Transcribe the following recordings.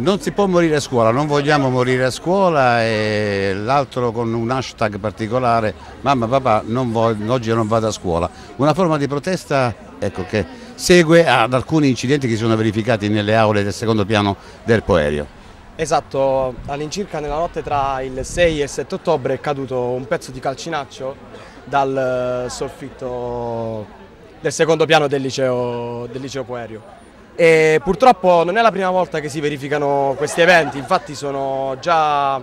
Non si può morire a scuola, non vogliamo morire a scuola e l'altro con un hashtag particolare, mamma papà non voglio, oggi non vado a scuola. Una forma di protesta ecco, che segue ad alcuni incidenti che si sono verificati nelle aule del secondo piano del Poerio. Esatto, all'incirca nella notte tra il 6 e il 7 ottobre è caduto un pezzo di calcinaccio dal eh, soffitto del secondo piano del liceo, del liceo Poerio. E purtroppo non è la prima volta che si verificano questi eventi, infatti sono già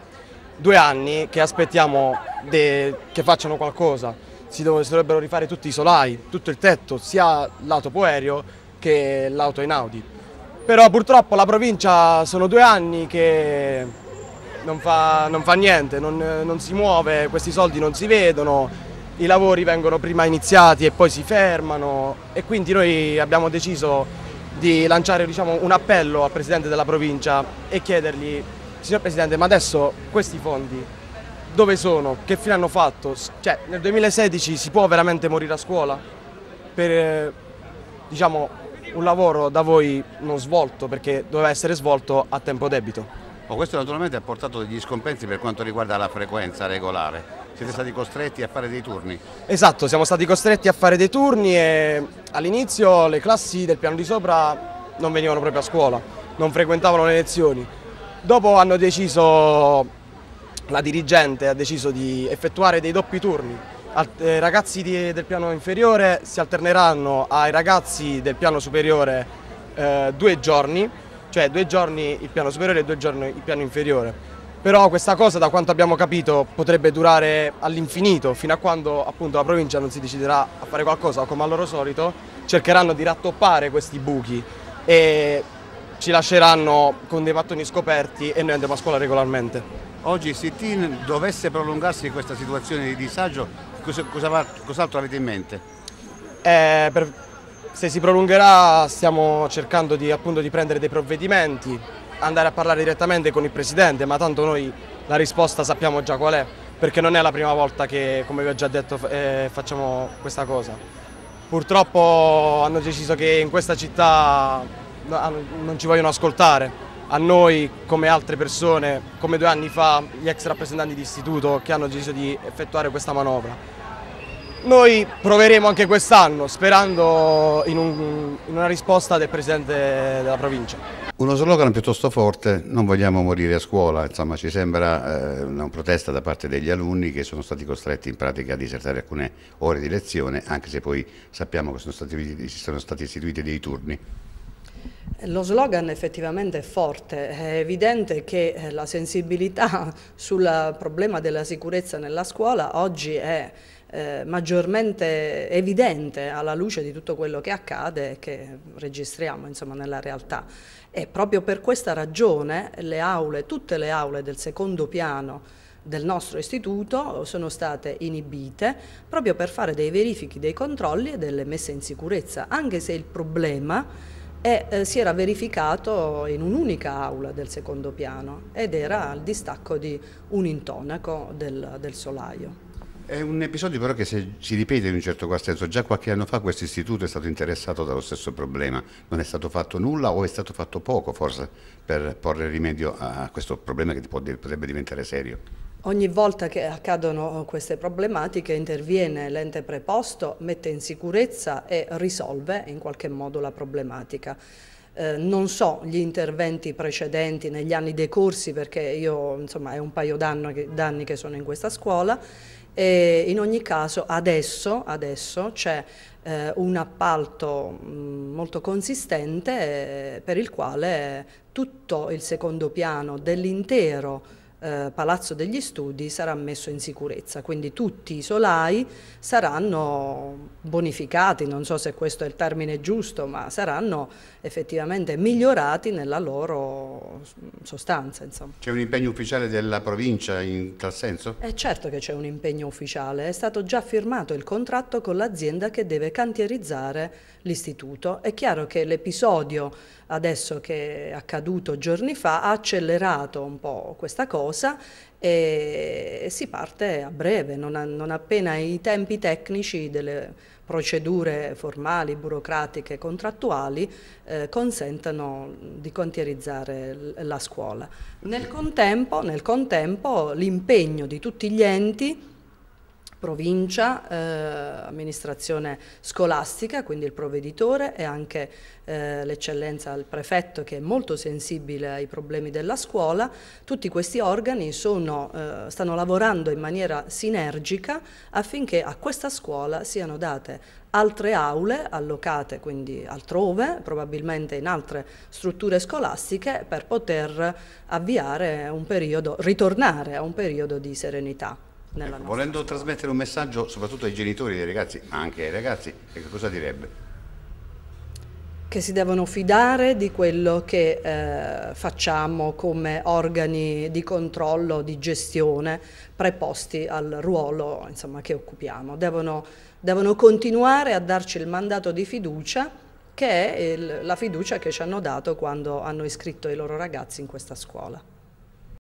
due anni che aspettiamo che facciano qualcosa. Si, dovrebbero rifare tutti i solai, tutto il tetto, sia l'auto poerio che l'auto in Audi. Però purtroppo la provincia sono due anni che non fa, non fa niente, non, non si muove, questi soldi non si vedono, i lavori vengono prima iniziati e poi si fermano e quindi noi abbiamo deciso di lanciare diciamo, un appello al Presidente della provincia e chiedergli, signor Presidente, ma adesso questi fondi dove sono? Che fine hanno fatto? Cioè, nel 2016 si può veramente morire a scuola per diciamo, un lavoro da voi non svolto perché doveva essere svolto a tempo debito. questo naturalmente ha portato degli scompensi per quanto riguarda la frequenza regolare siete stati costretti a fare dei turni? Esatto, siamo stati costretti a fare dei turni e all'inizio le classi del piano di sopra non venivano proprio a scuola, non frequentavano le lezioni. Dopo hanno deciso, la dirigente ha deciso di effettuare dei doppi turni. I eh, ragazzi di, del piano inferiore si alterneranno ai ragazzi del piano superiore eh, due giorni, cioè due giorni il piano superiore e due giorni il piano inferiore però questa cosa da quanto abbiamo capito potrebbe durare all'infinito fino a quando appunto la provincia non si deciderà a fare qualcosa o come al loro solito cercheranno di rattoppare questi buchi e ci lasceranno con dei mattoni scoperti e noi andiamo a scuola regolarmente. Oggi se ti dovesse prolungarsi questa situazione di disagio cos'altro avete in mente? Eh, per, se si prolungherà stiamo cercando di, appunto, di prendere dei provvedimenti andare a parlare direttamente con il Presidente, ma tanto noi la risposta sappiamo già qual è, perché non è la prima volta che, come vi ho già detto, eh, facciamo questa cosa. Purtroppo hanno deciso che in questa città ah, non ci vogliono ascoltare. A noi, come altre persone, come due anni fa, gli ex rappresentanti di istituto che hanno deciso di effettuare questa manovra. Noi proveremo anche quest'anno, sperando in, un, in una risposta del Presidente della provincia. Uno slogan piuttosto forte, non vogliamo morire a scuola, insomma ci sembra eh, una protesta da parte degli alunni che sono stati costretti in pratica a disertare alcune ore di lezione, anche se poi sappiamo che sono stati, sono stati istituiti dei turni. Lo slogan effettivamente è forte, è evidente che eh, la sensibilità sul problema della sicurezza nella scuola oggi è eh, maggiormente evidente alla luce di tutto quello che accade e che registriamo insomma, nella realtà. E proprio per questa ragione le aule, tutte le aule del secondo piano del nostro istituto sono state inibite proprio per fare dei verifichi, dei controlli e delle messe in sicurezza, anche se il problema è, eh, si era verificato in un'unica aula del secondo piano ed era al distacco di un intonaco del, del solaio. È un episodio però che se si ripete in un certo qual senso, già qualche anno fa questo istituto è stato interessato dallo stesso problema, non è stato fatto nulla o è stato fatto poco forse per porre rimedio a questo problema che potrebbe diventare serio. Ogni volta che accadono queste problematiche interviene l'ente preposto, mette in sicurezza e risolve in qualche modo la problematica. Eh, non so gli interventi precedenti negli anni decorsi perché io insomma è un paio d'anni che sono in questa scuola, e in ogni caso adesso, adesso c'è eh, un appalto mh, mm, molto consistente eh, per il quale tutto il secondo piano dell'intero eh, Palazzo degli Studi sarà messo in sicurezza, quindi tutti i solai saranno bonificati, non so se questo è il termine giusto, ma saranno effettivamente migliorati nella loro mm, sostanza. C'è un impegno ufficiale della provincia in tal senso? È eh, certo che c'è un impegno ufficiale, è stato già firmato il contratto con l'azienda che deve cantierizzare l'istituto. È chiaro che l'episodio adesso che è accaduto giorni fa ha accelerato un po' questa cosa e si parte a breve, non, a, non appena i tempi tecnici delle procedure formali, burocratiche, contrattuali eh, consentano di contierizzare la scuola. Nel contempo, nel contempo l'impegno di tutti gli enti provincia, eh, amministrazione scolastica, quindi il provveditore e anche eh, l'eccellenza, al prefetto che è molto sensibile ai problemi della scuola, tutti questi organi sono, eh, stanno lavorando in maniera sinergica affinché a questa scuola siano date altre aule allocate quindi altrove, probabilmente in altre strutture scolastiche per poter avviare un periodo, ritornare a un periodo di serenità nella ecco, Volendo scuola. trasmettere un messaggio soprattutto ai genitori dei ragazzi, ma anche ai ragazzi, eh, che cosa direbbe? Che si devono fidare di quello che eh, facciamo come organi di controllo, di gestione preposti al ruolo insomma, che occupiamo. Devono, devono continuare a darci il mandato di fiducia che è il, la fiducia che ci hanno dato quando hanno iscritto i loro ragazzi in questa scuola.